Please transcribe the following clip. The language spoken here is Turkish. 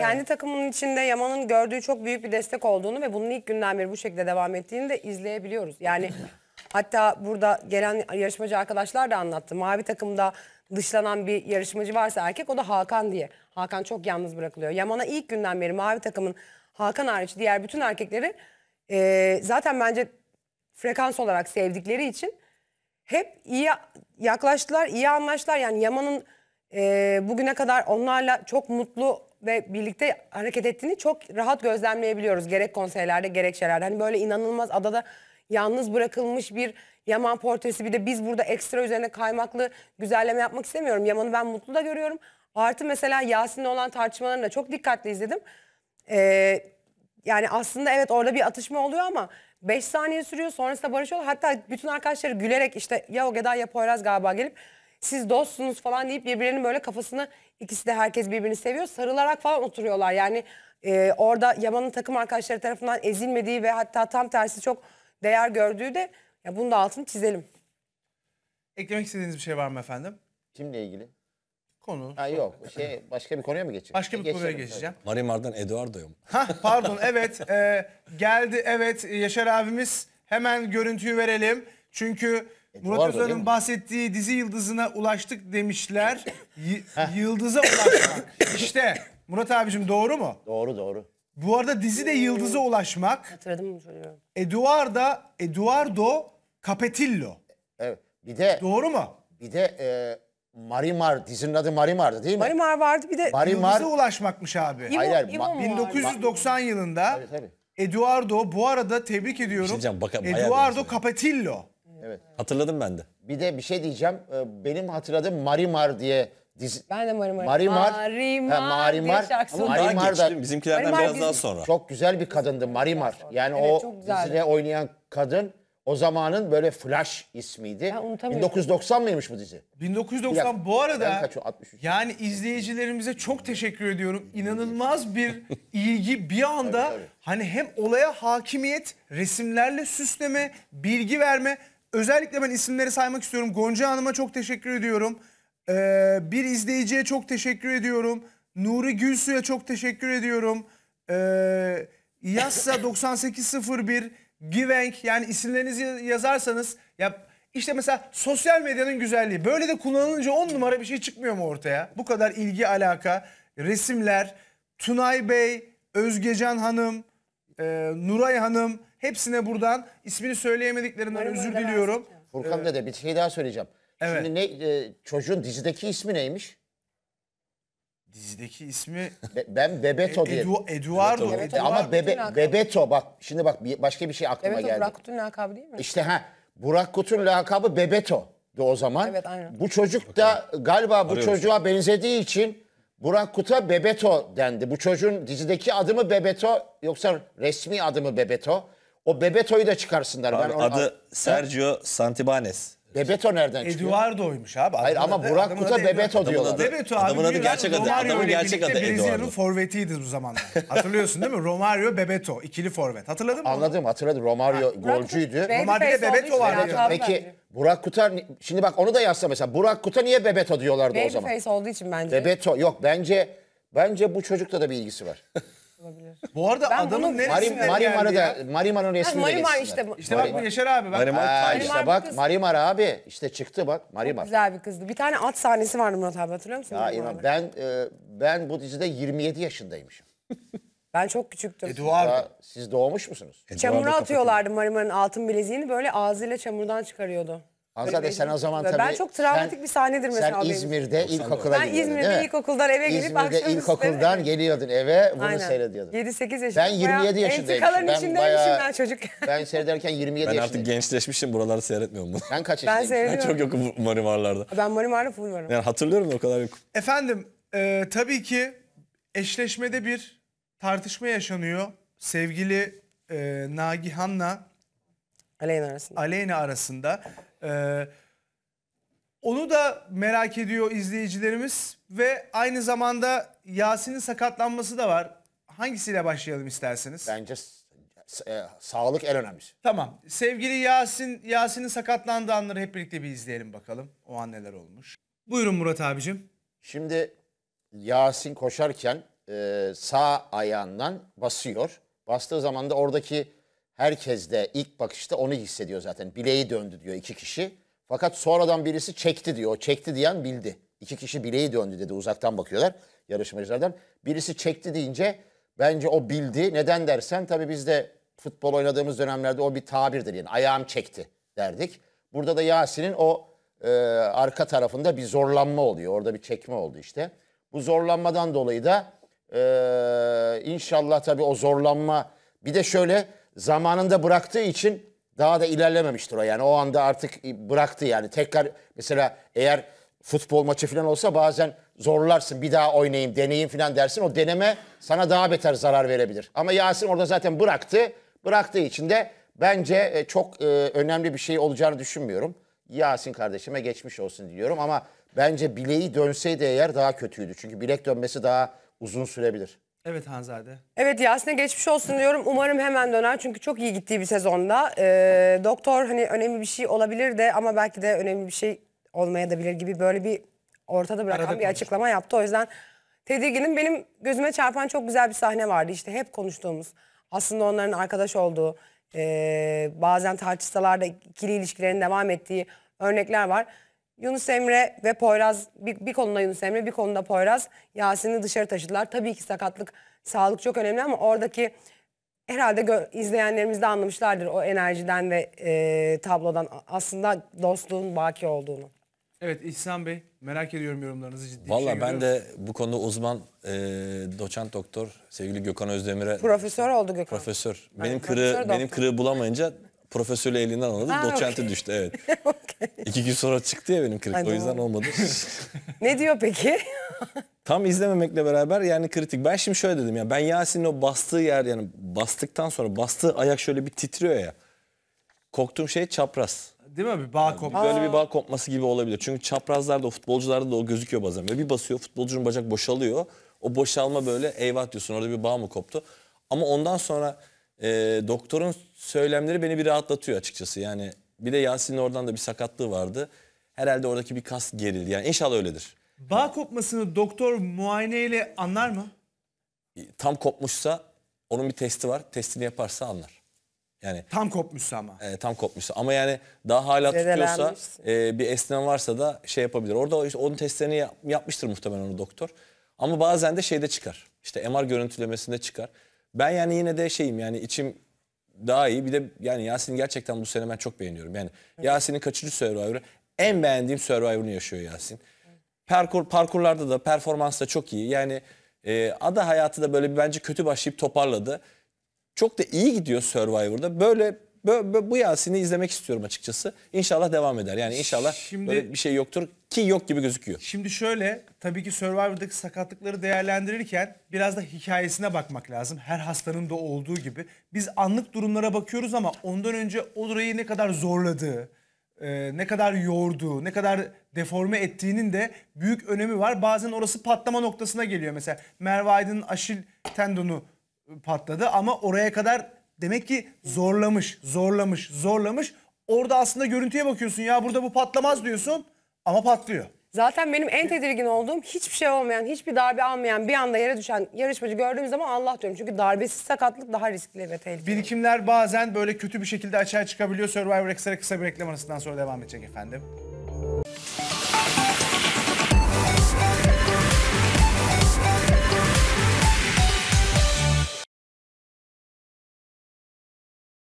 Kendi takımının içinde Yaman'ın gördüğü çok büyük bir destek olduğunu ve bunun ilk günden beri bu şekilde devam ettiğini de izleyebiliyoruz. Yani hatta burada gelen yarışmacı arkadaşlar da anlattı. Mavi takımda dışlanan bir yarışmacı varsa erkek o da Hakan diye. Hakan çok yalnız bırakılıyor. Yaman'a ilk günden beri mavi takımın Hakan hariç diğer bütün erkekleri e, zaten bence frekans olarak sevdikleri için hep iyi yaklaştılar, iyi anlaştılar. Yani Yaman'ın e, bugüne kadar onlarla çok mutlu ve birlikte hareket ettiğini çok rahat gözlemleyebiliyoruz. Gerek konseylerde gerek şeylerde. Hani böyle inanılmaz adada yalnız bırakılmış bir Yaman portresi bir de biz burada ekstra üzerine kaymaklı güzelleme yapmak istemiyorum. Yaman'ı ben mutlu da görüyorum. Artı mesela Yasin'le olan tartışmalarını da çok dikkatli izledim. Ee, yani aslında evet orada bir atışma oluyor ama 5 saniye sürüyor sonrasında barışıyorlar. Hatta bütün arkadaşları gülerek işte ya o Ogeda ya Poyraz galiba gelip siz dostsunuz falan deyip birbirlerinin böyle kafasını ikisi de herkes birbirini seviyor sarılarak falan oturuyorlar. Yani e, orada Yaman'ın takım arkadaşları tarafından ezilmediği ve hatta tam tersi çok değer gördüğü de ya bunun da altını çizelim. Eklemek istediğiniz bir şey var mı efendim? Kimle ilgili? Konu. Ha yok. Şey başka bir konuya mı geçeceğim? Başka bir konuya geçeceğim. Marimar'dan Eduardo'ya mı? pardon evet. E, geldi evet Yaşar abimiz. Hemen görüntüyü verelim. Çünkü e, Murat vardı, bahsettiği dizi yıldızına ulaştık demişler. Y- yıldıza ulaşmak. İşte Murat abicim doğru mu? Doğru doğru. Bu arada dizi de yıldıza ulaşmak. Hatırladım mı çocuğu? Eduardo, Eduardo Capetillo. Evet. Bir de Doğru mu? bir de e, Marimar dizinin adı Marimar'dı değil mi? Marimar vardı bir de Marimar. Yıldıza ulaşmakmış abi. İbo, hayır, İbo ma- mu 1990 yılında Tabii, tabii. Eduardo bu arada tebrik ediyorum. Şey diyeceğim, baka- Eduardo Capetillo. Evet. Hatırladım ben de. Bir de bir şey diyeceğim. Ee, benim hatırladığım Marimar diye dizi. Ben de Marimar. Marimar. Marimar. Ha, Marimar. Ama Marimar da bizimkilerden Marimar biraz daha sonra. Çok güzel bir kadındı Marimar. Yani evet, o dizide oynayan kadın o zamanın böyle Flash ismiydi. 1990 mıymış bu dizi? 1990 bu arada kaç, yani izleyicilerimize çok teşekkür ediyorum. İnanılmaz bir ilgi bir anda tabii, tabii. hani hem olaya hakimiyet, resimlerle süsleme, bilgi verme Özellikle ben isimleri saymak istiyorum. Gonca Hanım'a çok teşekkür ediyorum. Ee, bir izleyiciye çok teşekkür ediyorum. Nuri Gülsu'ya çok teşekkür ediyorum. Ee, Yassa 9801 Givenk yani isimlerinizi yazarsanız ya işte mesela sosyal medyanın güzelliği. Böyle de kullanılınca on numara bir şey çıkmıyor mu ortaya? Bu kadar ilgi alaka, resimler, Tunay Bey, Özgecan Hanım, e, Nuray Hanım hepsine buradan ismini söyleyemediklerinden Umarım özür diliyorum. Furkan Furkan dede bir şey daha söyleyeceğim. Evet. Şimdi ne e, çocuğun dizideki ismi neymiş? Dizideki ismi Be- ben Bebeto e, diye. Edu, Eduardo. Evet, Eduardo. Ama Bebe, Bebeto bak şimdi bak bir- başka bir şey aklıma Evet geldi. Burak Kutun lakabı değil mi? İşte ha Burak Kut'un lakabı Bebeto de o zaman. Evet, aynen. Bu çocuk da galiba bu çocuğa benzediği için Burak Kut'a Bebeto dendi. Bu çocuğun dizideki adı mı Bebeto yoksa resmi adı mı Bebeto? O Bebeto'yu da çıkarsınlar. Abi, ben adı Sergio Santibanes. Bebeto nereden çıkıyor? Eduardo'ymuş abi. Hayır ama Burak Kut'a Bebeto Eduardo. diyorlar. Adı- Bebeto Adamın adı gerçek adı. Romario Adamın ile gerçek adı birlikte Brezilya'nın Eduardo. forvetiydi bu zamanlar. Hatırlıyorsun değil mi? Romario, Bebeto. ikili forvet. Hatırladın mı? Anladım hatırladım. Romario golcüydü. Romario Bebeto vardı. Peki Burak Kut'a şimdi bak onu da yazsa mesela Burak Kut'a niye Bebeto diyorlardı o zaman? Babyface olduğu için bence. Bebeto yok bence bence bu çocukta da bir ilgisi var. olabilir. Bu arada Ben adamın bunu- neresinden Mari, geldi Marimar'ı da Marimar'ın resmini de Marimar işte bu. İşte bak bu Yaşar abi bak. Marimar. Aa, Marimar işte bak kız. Marimar abi işte çıktı bak Marimar. Güzel bir kızdı. Bir tane at sahnesi vardı Murat abi hatırlıyor musun? Ya inan ben e, ben bu dizide 27 yaşındaymışım. Ben çok küçüktüm. Edu siz doğmuş musunuz? Çamura e, atıyorlardı Marimar'ın altın bileziğini böyle ağzıyla çamurdan çıkarıyordu. Azade sen o zaman tabii... Ben çok travmatik sen, bir sahnedir mesela. Sen İzmir'de benim. ilkokula ben gidiyordun İzmir'de değil mi? ilkokuldan eve gelip İzmir'de akşam ilkokuldan eve. geliyordun eve bunu Aynen. seyrediyordun. 7-8 yaşında. Ben 27 yaşındayım. Entikaların ben içindeymişim ben çocuk. Ben seyrederken 27 yaşındayım. Ben artık yaşındayım. gençleşmişim buraları seyretmiyorum bunu. Ben kaç yaşındayım? Ben seyrediyorum. Ben çok yokum Marimarlar'da. Ben Marimar'da full varım. Yani hatırlıyorum da o kadar yok. Efendim e, tabii ki eşleşmede bir tartışma yaşanıyor. Sevgili e, Nagihan'la Aleyna arasında. Aleyna arasında. Ee, onu da merak ediyor izleyicilerimiz ve aynı zamanda Yasin'in sakatlanması da var. Hangisiyle başlayalım isterseniz? Bence e, sağlık en önemlisi. Tamam. Sevgili Yasin, Yasin'in sakatlandığı anları hep birlikte bir izleyelim bakalım. O an neler olmuş. Buyurun Murat abicim. Şimdi Yasin koşarken e, sağ ayağından basıyor. Bastığı zaman da oradaki herkes de ilk bakışta onu hissediyor zaten. Bileği döndü diyor iki kişi. Fakat sonradan birisi çekti diyor. O çekti diyen bildi. İki kişi bileği döndü dedi. Uzaktan bakıyorlar yarışmacılardan. Birisi çekti deyince bence o bildi. Neden dersen tabii biz de futbol oynadığımız dönemlerde o bir tabirdir. Yani ayağım çekti derdik. Burada da Yasin'in o e, arka tarafında bir zorlanma oluyor. Orada bir çekme oldu işte. Bu zorlanmadan dolayı da e, inşallah tabii o zorlanma bir de şöyle zamanında bıraktığı için daha da ilerlememiştir o. Yani o anda artık bıraktı yani. Tekrar mesela eğer futbol maçı falan olsa bazen zorlarsın. Bir daha oynayayım, deneyeyim falan dersin. O deneme sana daha beter zarar verebilir. Ama Yasin orada zaten bıraktı. Bıraktığı için de bence e, çok e, önemli bir şey olacağını düşünmüyorum. Yasin kardeşime geçmiş olsun diliyorum ama bence bileği dönseydi eğer daha kötüydü. Çünkü bilek dönmesi daha uzun sürebilir. Evet Hanzade. Evet Yasin'e geçmiş olsun diyorum. Umarım hemen döner çünkü çok iyi gittiği bir sezonda. Ee, doktor hani önemli bir şey olabilir de ama belki de önemli bir şey olmaya da bilir gibi böyle bir ortada bırakan Arada bir konuştum. açıklama yaptı. O yüzden tedirginim. Benim gözüme çarpan çok güzel bir sahne vardı. İşte hep konuştuğumuz aslında onların arkadaş olduğu e, bazen tartışsalar da ikili ilişkilerin devam ettiği örnekler var. Yunus Emre ve Poyraz bir, bir konuda Yunus Emre bir konuda Poyraz Yasin'i dışarı taşıdılar. Tabii ki sakatlık sağlık çok önemli ama oradaki herhalde izleyenlerimiz de anlamışlardır o enerjiden ve e, tablodan aslında dostluğun baki olduğunu. Evet İhsan Bey merak ediyorum yorumlarınızı ciddi Valla şey ben görüyorum. de bu konuda uzman e, doçent doktor sevgili Gökhan Özdemir'e profesör oldu Gökhan. Profesör. Benim yani kırı benim doktor. bulamayınca profesörle elinden aldı. Ha, okay. düştü evet. okay. İki gün sonra çıktı ya benim kırık. Hadi o yüzden o. olmadı. ne diyor peki? Tam izlememekle beraber yani kritik. Ben şimdi şöyle dedim ya ben Yasin'in o bastığı yer yani bastıktan sonra bastığı ayak şöyle bir titriyor ya. Korktuğum şey çapraz. Değil mi bir bağ kopması? Yani böyle bir bağ kopması gibi olabilir. Çünkü çaprazlarda o futbolcularda da o gözüküyor bazen. Ve bir basıyor futbolcunun bacak boşalıyor. O boşalma böyle eyvah diyorsun orada bir bağ mı koptu. Ama ondan sonra e, doktorun söylemleri beni bir rahatlatıyor açıkçası. Yani bir de Yasin'in oradan da bir sakatlığı vardı. Herhalde oradaki bir kas gerildi. Yani inşallah öyledir. Bağ kopmasını doktor muayeneyle anlar mı? Ee, tam kopmuşsa onun bir testi var. Testini yaparsa anlar. Yani Tam kopmuşsa ama. e, tam kopmuşsa ama yani daha hala tutuyorsa e, bir esnem varsa da şey yapabilir. Orada işte onun testlerini yap- yapmıştır muhtemelen onu doktor. Ama bazen de şeyde çıkar. İşte MR görüntülemesinde çıkar. Ben yani yine de şeyim yani içim daha iyi. Bir de yani Yasin'i gerçekten bu sene ben çok beğeniyorum. Yani Yasin'in kaçıncı Survivor'ı? En beğendiğim Survivor'ını yaşıyor Yasin. Parkur, parkurlarda da performans da çok iyi. Yani e, ada hayatı da böyle bence kötü başlayıp toparladı. Çok da iyi gidiyor Survivor'da. Böyle bu Yasin'i izlemek istiyorum açıkçası. İnşallah devam eder. Yani inşallah Şimdi- böyle bir şey yoktur ki yok gibi gözüküyor. Şimdi şöyle tabii ki Survivor'daki sakatlıkları değerlendirirken biraz da hikayesine bakmak lazım. Her hastanın da olduğu gibi. Biz anlık durumlara bakıyoruz ama ondan önce Odra'yı ne kadar zorladığı, e, ne kadar yorduğu, ne kadar deforme ettiğinin de büyük önemi var. Bazen orası patlama noktasına geliyor. Mesela Merve Aydın'ın aşil tendonu e, patladı ama oraya kadar Demek ki zorlamış, zorlamış, zorlamış. Orada aslında görüntüye bakıyorsun ya burada bu patlamaz diyorsun ama patlıyor. Zaten benim en tedirgin olduğum hiçbir şey olmayan, hiçbir darbe almayan, bir anda yere düşen yarışmacı gördüğüm zaman Allah diyorum. Çünkü darbesiz sakatlık daha riskli ve tehlikeli. Birikimler bazen böyle kötü bir şekilde açığa çıkabiliyor. Survivor X'e kısa bir reklam arasından sonra devam edecek efendim.